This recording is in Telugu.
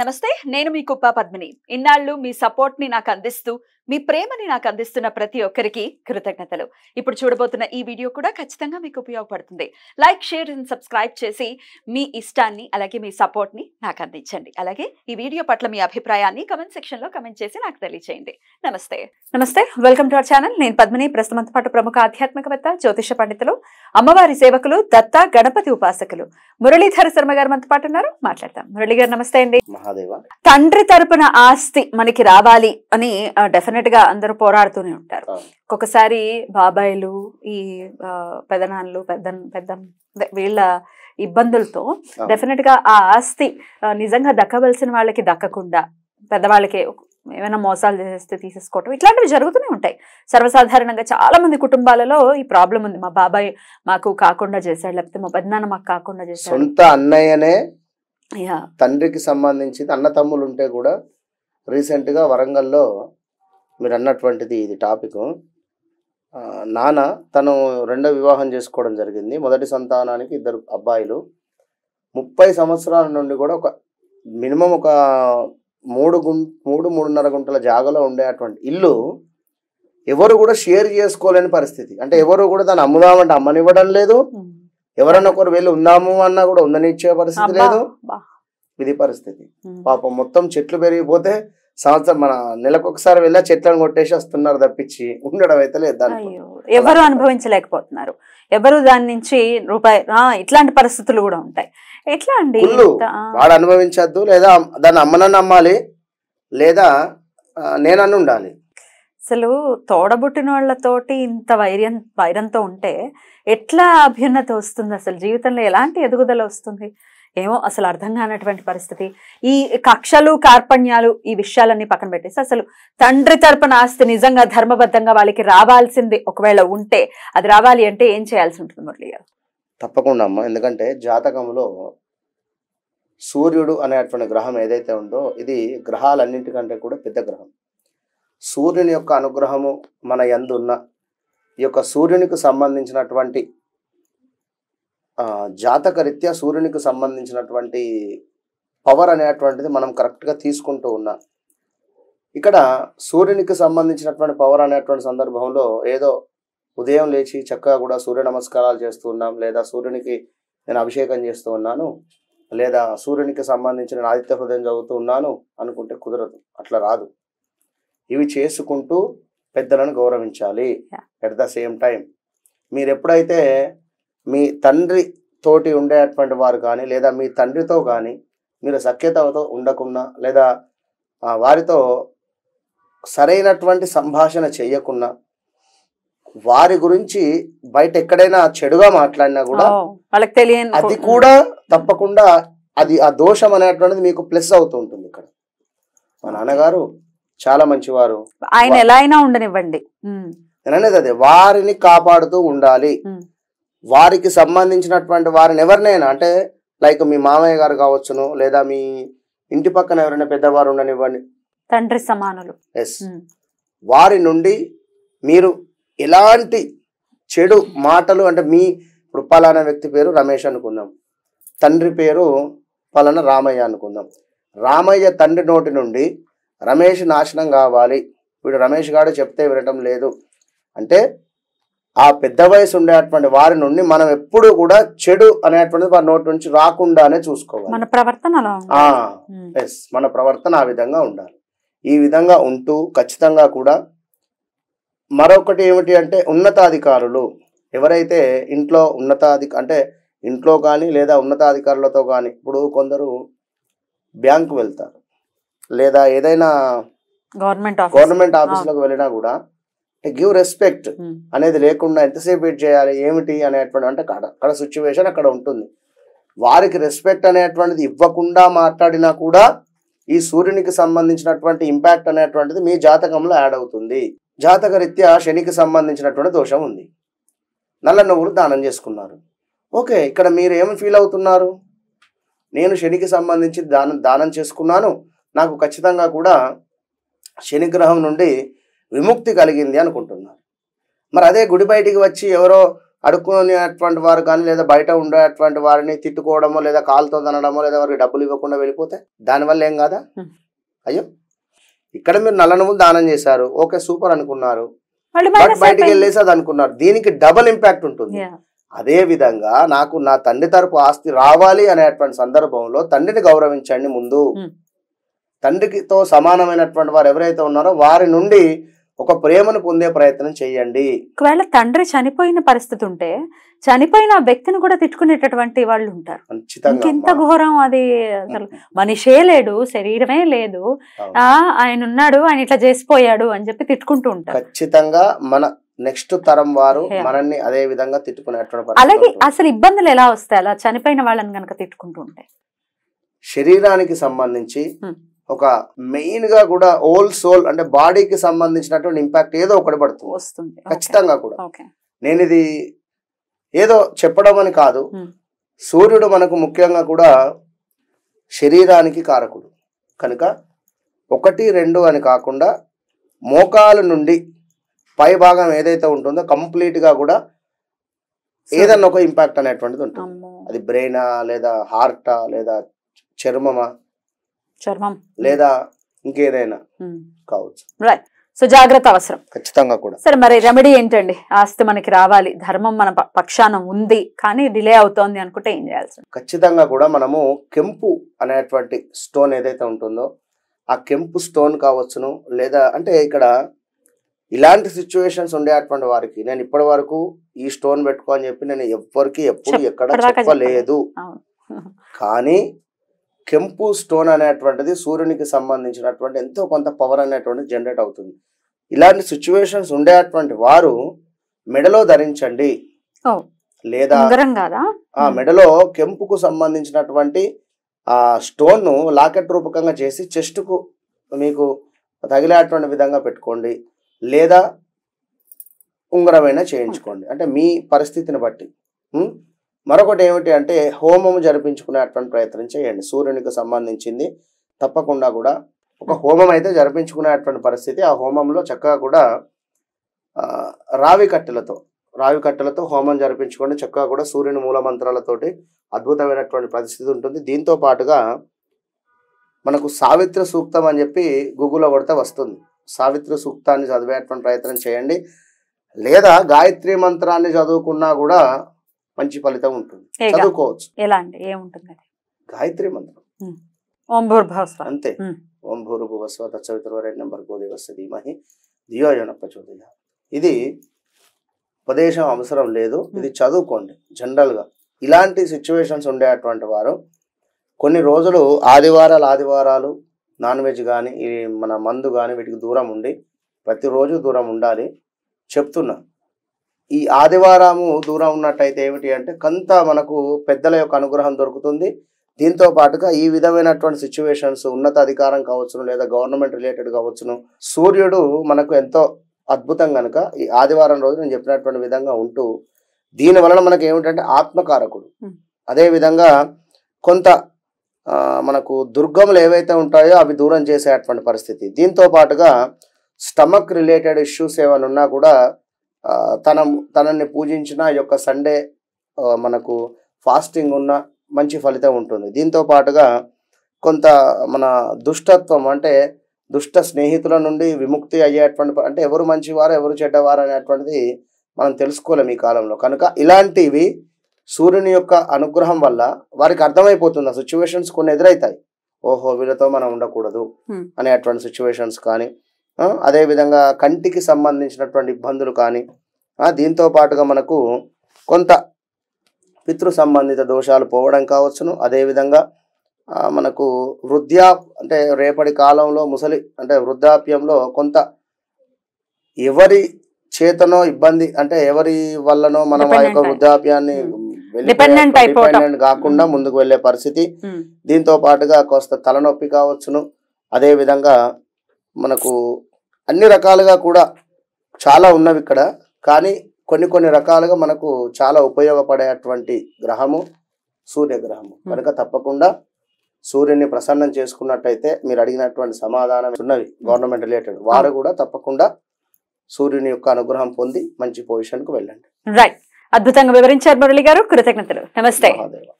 నమస్తే నేను మీ కుప్ప పద్మిని ఇన్నాళ్ళు మీ సపోర్ట్ ని నాకు అందిస్తూ మీ ప్రేమని నాకు అందిస్తున్న ప్రతి ఒక్కరికి కృతజ్ఞతలు ఇప్పుడు చూడబోతున్న ఈ వీడియో కూడా ఖచ్చితంగా మీకు ఉపయోగపడుతుంది లైక్ షేర్ అండ్ సబ్స్క్రైబ్ చేసి మీ ఇష్టాన్ని అలాగే మీ సపోర్ట్ని నాకు అందించండి అలాగే ఈ వీడియో పట్ల మీ అభిప్రాయాన్ని కమెంట్ సెక్షన్ లో కమెంట్ చేసి నాకు తెలియచేయండి నమస్తే నమస్తే వెల్కమ్ టు అవర్ ఛానల్ నేను పద్మిని ప్రస్తుతం పాటు ప్రముఖ ఆధ్యాత్మికవేత్త జ్యోతిష పండితులు అమ్మవారి సేవకులు దత్త గణపతి ఉపాసకులు మురళీధర శర్మ గారు మనతో పాటు ఉన్నారు మాట్లాడతాం మురళి గారు నమస్తే అండి తండ్రి తరపున ఆస్తి మనకి రావాలి అని డెఫినెట్ గా అందరూ పోరాడుతూనే ఉంటారు ఒక్కొక్కసారి బాబాయిలు ఈ పెదనాన్లు పెద్ద పెద్ద వీళ్ళ ఇబ్బందులతో డెఫినెట్ గా ఆ ఆస్తి నిజంగా దక్కవలసిన వాళ్ళకి దక్కకుండా పెద్దవాళ్ళకి ఏమైనా మోసాలు చేసేస్తే తీసేసుకోవటం ఇట్లాంటివి జరుగుతూనే ఉంటాయి సర్వసాధారణంగా చాలామంది కుటుంబాలలో ఈ ప్రాబ్లం ఉంది మా బాబాయ్ మాకు కాకుండా చేశాడు లేకపోతే మా పెద్దనాన్న మాకు కాకుండా చేశాడు సొంత అన్నయ్యనే తండ్రికి సంబంధించి అన్న తమ్ములు ఉంటే కూడా రీసెంట్గా వరంగల్లో మీరు అన్నటువంటిది ఇది టాపిక్ నాన్న తను రెండో వివాహం చేసుకోవడం జరిగింది మొదటి సంతానానికి ఇద్దరు అబ్బాయిలు ముప్పై సంవత్సరాల నుండి కూడా ఒక మినిమం ఒక మూడు గుం మూడు మూడున్నర గుంటల జాగలో ఉండేటువంటి ఇల్లు ఎవరు కూడా షేర్ చేసుకోలేని పరిస్థితి అంటే ఎవరు కూడా దాన్ని అమ్ముదామంటే అమ్మనివ్వడం లేదు ఎవరన్నా ఒకరు వెళ్ళి ఉందాము అన్నా కూడా ఉందనిచ్చే పరిస్థితి లేదు ఇది పరిస్థితి పాపం మొత్తం చెట్లు పెరిగిపోతే సంవత్సరం మన నెలకు ఒకసారి వెళ్ళి చెట్లను కొట్టేసి వస్తున్నారు తప్పించి ఉండడం అయితే లేదు ఎవరు అనుభవించలేకపోతున్నారు ఎవరు దాని నుంచి రూపాయి ఇట్లాంటి పరిస్థితులు కూడా ఉంటాయి ఎట్లా అండి వాడు అనుభవించద్దు లేదా దాన్ని అమ్మనని నమ్మాలి లేదా నేనన్ను ఉండాలి అసలు తోడబుట్టిన వాళ్ళతోటి ఇంత వైర్యం వైరంతో ఉంటే ఎట్లా అభ్యున్నత వస్తుంది అసలు జీవితంలో ఎలాంటి ఎదుగుదల వస్తుంది ఏమో అసలు అర్థం కానటువంటి పరిస్థితి ఈ కక్షలు కార్పణ్యాలు ఈ విషయాలన్నీ పక్కన పెట్టేసి అసలు తండ్రి తరపున ఆస్తి నిజంగా ధర్మబద్ధంగా వాళ్ళకి రావాల్సింది ఒకవేళ ఉంటే అది రావాలి అంటే ఏం చేయాల్సి ఉంటుంది మురళి గారు తప్పకుండా అమ్మ ఎందుకంటే జాతకంలో సూర్యుడు అనేటువంటి గ్రహం ఏదైతే ఉందో ఇది గ్రహాలన్నింటికంటే కూడా పెద్ద గ్రహం సూర్యుని యొక్క అనుగ్రహము మన ఎందున్న ఈ యొక్క సూర్యునికి సంబంధించినటువంటి జాతకరీత్యా సూర్యునికి సంబంధించినటువంటి పవర్ అనేటువంటిది మనం కరెక్ట్గా తీసుకుంటూ ఉన్నా ఇక్కడ సూర్యునికి సంబంధించినటువంటి పవర్ అనేటువంటి సందర్భంలో ఏదో ఉదయం లేచి చక్కగా కూడా సూర్య నమస్కారాలు చేస్తూ ఉన్నాం లేదా సూర్యునికి నేను అభిషేకం చేస్తూ ఉన్నాను లేదా సూర్యునికి సంబంధించిన ఆదిత్య హృదయం చదువుతూ ఉన్నాను అనుకుంటే కుదరదు అట్లా రాదు ఇవి చేసుకుంటూ పెద్దలను గౌరవించాలి ఎట్ ద సేమ్ టైం మీరు ఎప్పుడైతే మీ తండ్రి తోటి ఉండేటువంటి వారు కానీ లేదా మీ తండ్రితో కానీ మీరు సఖ్యతతో ఉండకున్నా లేదా వారితో సరైనటువంటి సంభాషణ చేయకున్నా వారి గురించి బయట ఎక్కడైనా చెడుగా మాట్లాడినా కూడా వాళ్ళకి తెలియదు అది కూడా తప్పకుండా అది ఆ దోషం అనేటువంటిది మీకు ప్లస్ అవుతూ ఉంటుంది ఇక్కడ మా నాన్నగారు చాలా మంచివారు ఆయన ఎలా అయినా ఉండనివ్వండి అదే వారిని కాపాడుతూ ఉండాలి వారికి సంబంధించినటువంటి వారిని ఎవరినైనా అంటే లైక్ మీ మామయ్య గారు కావచ్చును లేదా మీ ఇంటి పక్కన ఎవరైనా పెద్దవారు ఉండనివ్వండి తండ్రి సమానులు ఎస్ వారి నుండి మీరు ఎలాంటి చెడు మాటలు అంటే మీ ఇప్పుడు పలానా వ్యక్తి పేరు రమేష్ అనుకుందాం తండ్రి పేరు పలాన రామయ్య అనుకుందాం రామయ్య తండ్రి నోటి నుండి రమేష్ నాశనం కావాలి వీడు రమేష్ గారు చెప్తే వినటం లేదు అంటే ఆ పెద్ద వయసు ఉండేటువంటి వారి నుండి మనం ఎప్పుడు కూడా చెడు అనేటువంటిది వారి నోటి నుంచి రాకుండానే చూసుకోవాలి మన ప్రవర్తన ఎస్ మన ప్రవర్తన ఆ విధంగా ఉండాలి ఈ విధంగా ఉంటూ ఖచ్చితంగా కూడా మరొకటి ఏమిటి అంటే ఉన్నతాధికారులు ఎవరైతే ఇంట్లో ఉన్నతాధిక అంటే ఇంట్లో కానీ లేదా ఉన్నతాధికారులతో కానీ ఇప్పుడు కొందరు బ్యాంకు వెళ్తారు లేదా ఏదైనా గవర్నమెంట్ గవర్నమెంట్ ఆఫీసులకు వెళ్ళినా కూడా గివ్ రెస్పెక్ట్ hmm. అనేది లేకుండా ఎంతసేపు వెయిట్ చేయాలి ఏమిటి అనేటువంటి అంటే అక్కడ సిచ్యువేషన్ అక్కడ ఉంటుంది వారికి రెస్పెక్ట్ అనేటువంటిది ఇవ్వకుండా మాట్లాడినా కూడా ఈ సూర్యునికి సంబంధించినటువంటి ఇంపాక్ట్ అనేటువంటిది మీ జాతకంలో యాడ్ అవుతుంది జాతక రీత్యా శనికి సంబంధించినటువంటి దోషం ఉంది నల్ల నువ్వులు దానం చేసుకున్నారు ఓకే ఇక్కడ మీరు ఏమి ఫీల్ అవుతున్నారు నేను శనికి సంబంధించి దానం దానం చేసుకున్నాను నాకు ఖచ్చితంగా కూడా శనిగ్రహం నుండి విముక్తి కలిగింది అనుకుంటున్నారు మరి అదే గుడి బయటికి వచ్చి ఎవరో అడుక్కునేటువంటి వారు కానీ లేదా బయట ఉండేటువంటి వారిని తిట్టుకోవడమో లేదా కాలుతో తనడమో లేదా వారికి డబ్బులు ఇవ్వకుండా వెళ్ళిపోతే దానివల్ల ఏం కాదా అయ్యో ఇక్కడ మీరు నల్ల నువ్వులు దానం చేశారు ఓకే సూపర్ అనుకున్నారు బయటికి వెళ్ళేసి అది అనుకున్నారు దీనికి డబల్ ఇంపాక్ట్ ఉంటుంది అదే విధంగా నాకు నా తండ్రి తరపు ఆస్తి రావాలి అనేటువంటి సందర్భంలో తండ్రిని గౌరవించండి ముందు తండ్రితో సమానమైనటువంటి వారు ఎవరైతే ఉన్నారో వారి నుండి ఒక ప్రేమను పొందే ప్రయత్నం చేయండి ఒకవేళ తండ్రి చనిపోయిన పరిస్థితి ఉంటే చనిపోయిన వ్యక్తిని కూడా తిట్టుకునేటటువంటి వాళ్ళు ఉంటారు ఇంకెంత ఘోరం అది అసలు మనిషే లేడు శరీరమే లేదు ఆయన ఉన్నాడు ఆయన ఇట్లా చేసిపోయాడు అని చెప్పి తిట్టుకుంటూ ఉంటారు ఖచ్చితంగా మన నెక్స్ట్ తరం వారు మనల్ని అదే విధంగా తిట్టుకునేటువంటి అలాగే అసలు ఇబ్బందులు ఎలా వస్తాయి అలా చనిపోయిన వాళ్ళని కనుక తిట్టుకుంటూ ఉంటాయి శరీరానికి సంబంధించి hmm. ఒక మెయిన్గా కూడా ఓల్ సోల్ అంటే బాడీకి సంబంధించినటువంటి ఇంపాక్ట్ ఏదో ఒకటి పడుతుంది వస్తుంది ఖచ్చితంగా కూడా నేను ఇది ఏదో చెప్పడం అని కాదు సూర్యుడు మనకు ముఖ్యంగా కూడా శరీరానికి కారకుడు కనుక ఒకటి రెండు అని కాకుండా మోకాల నుండి పై భాగం ఏదైతే ఉంటుందో కంప్లీట్గా కూడా ఏదన్నా ఒక ఇంపాక్ట్ అనేటువంటిది ఉంటుంది అది బ్రెయినా లేదా హార్టా లేదా చర్మమా చర్మం లేదా ఇంకేదైనా కావచ్చు సో జాగ్రత్త అవసరం ఖచ్చితంగా కూడా సరే మరి రెమెడీ ఏంటండి ఆస్తి మనకి రావాలి ధర్మం మన పక్షాన ఉంది కానీ డిలే అవుతోంది అనుకుంటే ఏం చేయాల్సి ఖచ్చితంగా కూడా మనము కెంపు అనేటువంటి స్టోన్ ఏదైతే ఉంటుందో ఆ కెంపు స్టోన్ కావచ్చును లేదా అంటే ఇక్కడ ఇలాంటి సిచ్యువేషన్స్ ఉండేటువంటి వారికి నేను ఇప్పటి వరకు ఈ స్టోన్ పెట్టుకో అని చెప్పి నేను ఎవరికి ఎప్పుడు ఎక్కడ చెప్పలేదు కానీ కెంపు స్టోన్ అనేటువంటిది సూర్యునికి సంబంధించినటువంటి ఎంతో కొంత పవర్ అనేటువంటిది జనరేట్ అవుతుంది ఇలాంటి సిచ్యువేషన్స్ ఉండేటువంటి వారు మెడలో ధరించండి లేదా ఆ మెడలో కెంపుకు సంబంధించినటువంటి ఆ స్టోన్ ను లాకెట్ రూపకంగా చేసి చెస్ట్ కు మీకు తగిలేటువంటి విధంగా పెట్టుకోండి లేదా ఉంగరమైనా చేయించుకోండి అంటే మీ పరిస్థితిని బట్టి మరొకటి ఏమిటి అంటే హోమము జరిపించుకునేటువంటి ప్రయత్నం చేయండి సూర్యునికి సంబంధించింది తప్పకుండా కూడా ఒక హోమం అయితే జరిపించుకునేటువంటి పరిస్థితి ఆ హోమంలో చక్కగా కూడా రావి కట్టెలతో రావి కట్టెలతో హోమం జరిపించుకుంటే చక్కగా కూడా సూర్యుని మూలమంత్రాలతోటి అద్భుతమైనటువంటి పరిస్థితి ఉంటుంది దీంతో పాటుగా మనకు సావిత్ర సూక్తం అని చెప్పి గూగుల్లో కొడితే వస్తుంది సావిత్ర సూక్తాన్ని చదివేటువంటి ప్రయత్నం చేయండి లేదా గాయత్రి మంత్రాన్ని చదువుకున్నా కూడా మంచి ఫలితం ఉంటుంది చదువుకోవచ్చు ఎలా అంటే ఏముంటుంది గాయత్రి మంత్రం అంతే ఓం భూర్భువస్వ తచ్చవిత్రవ రెండు నెంబర్ గోది వస్తుంది మహి దియోయోన ప్రచోదయ ఇది ఉపదేశం అవసరం లేదు ఇది చదువుకోండి జనరల్గా ఇలాంటి సిచ్యువేషన్స్ ఉండేటువంటి వారు కొన్ని రోజులు ఆదివారాలు ఆదివారాలు నాన్ వెజ్ కానీ మన మందు కానీ వీటికి దూరం ఉండి ప్రతిరోజు దూరం ఉండాలి చెప్తున్నా ఈ ఆదివారము దూరం ఉన్నట్టయితే ఏమిటి అంటే కొంత మనకు పెద్దల యొక్క అనుగ్రహం దొరుకుతుంది దీంతో పాటుగా ఈ విధమైనటువంటి సిచ్యువేషన్స్ ఉన్నతాధికారం కావచ్చును లేదా గవర్నమెంట్ రిలేటెడ్ కావచ్చును సూర్యుడు మనకు ఎంతో అద్భుతం కనుక ఈ ఆదివారం రోజు నేను చెప్పినటువంటి విధంగా ఉంటూ దీని వలన మనకు ఏమిటంటే ఆత్మకారకుడు అదేవిధంగా కొంత మనకు దుర్గములు ఏవైతే ఉంటాయో అవి దూరం చేసేటువంటి పరిస్థితి దీంతో పాటుగా స్టమక్ రిలేటెడ్ ఇష్యూస్ ఏమైనా ఉన్నా కూడా తన తనని పూజించిన యొక్క సండే మనకు ఫాస్టింగ్ ఉన్న మంచి ఫలితం ఉంటుంది దీంతో పాటుగా కొంత మన దుష్టత్వం అంటే దుష్ట స్నేహితుల నుండి విముక్తి అయ్యేటువంటి అంటే ఎవరు మంచివారు ఎవరు చెడ్డవారు అనేటువంటిది మనం తెలుసుకోలేము ఈ కాలంలో కనుక ఇలాంటివి సూర్యుని యొక్క అనుగ్రహం వల్ల వారికి అర్థమైపోతుంది ఆ సిచ్యువేషన్స్ కొన్ని ఎదురవుతాయి ఓహో వీళ్ళతో మనం ఉండకూడదు అనేటువంటి సిచ్యువేషన్స్ కానీ అదేవిధంగా కంటికి సంబంధించినటువంటి ఇబ్బందులు కానీ దీంతో పాటుగా మనకు కొంత పితృ సంబంధిత దోషాలు పోవడం కావచ్చును అదేవిధంగా మనకు వృద్ధ్యా అంటే రేపటి కాలంలో ముసలి అంటే వృద్ధాప్యంలో కొంత ఎవరి చేతనో ఇబ్బంది అంటే ఎవరి వల్లనో మనం ఆ యొక్క వృద్ధాప్యాన్ని hmm. కాకుండా hmm. ముందుకు వెళ్లే పరిస్థితి hmm. దీంతో పాటుగా కొంత తలనొప్పి కావచ్చును అదేవిధంగా మనకు అన్ని రకాలుగా కూడా చాలా ఉన్నవి ఇక్కడ కానీ కొన్ని కొన్ని రకాలుగా మనకు చాలా ఉపయోగపడేటువంటి గ్రహము సూర్యగ్రహము కనుక తప్పకుండా సూర్యుని ప్రసన్నం చేసుకున్నట్టయితే మీరు అడిగినటువంటి సమాధానం ఉన్నవి గవర్నమెంట్ రిలేటెడ్ వారు కూడా తప్పకుండా సూర్యుని యొక్క అనుగ్రహం పొంది మంచి పొజిషన్ కు వెళ్ళండి రైట్ అద్భుతంగా వివరించారు మురళి గారు కృతజ్ఞతలు నమస్తే